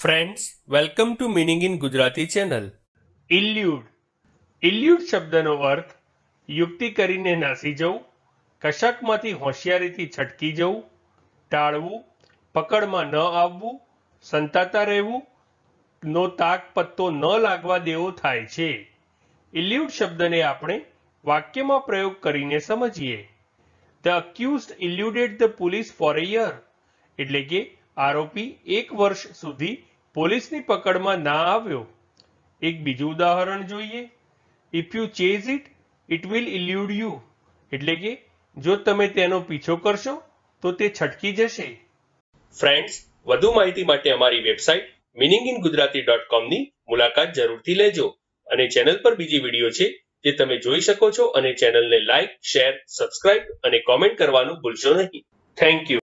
friends welcome to meaning in Gujarati channel elude elude શબ્દનો અર્થ યુક્તિ કરીને નાસી જવું કશકમાંથી હોશિયારીથી છટકી જવું ટાળવું પકડમાં ન આવવું સંતાતા રહેવું નો તાક પત્તો ન લાગવા દેવો થાય છે ઇલ્યુડ શબ્દને આપણે વાક્યમાં પ્રયોગ કરીને સમજીએ the accused eluded the police for a year એટલે કે આરોપી એક વર્ષ સુધી પોલીસની પકડમાં ના આવ્યો એક બીજું ઉદાહરણ જોઈએ if you chase it it will elude you એટલે કે જો તમે તેનો પીછો કરશો તો તે છટકી જશે ફ્રેન્ડ્સ વધુ માહિતી માટે અમારી website meaning in Gujarati dot કોમની મુલાકાત જરૂરથી લેજો અને ચેનલ પર બીજી વિડીયો છે જે તમે જોઈ શકો છો અને ચેનલને લાઇક શેર સબસ્ક્રાઇબ અને કોમેન્ટ કરવાનું ભૂલશો નહીં થેન્ક યુ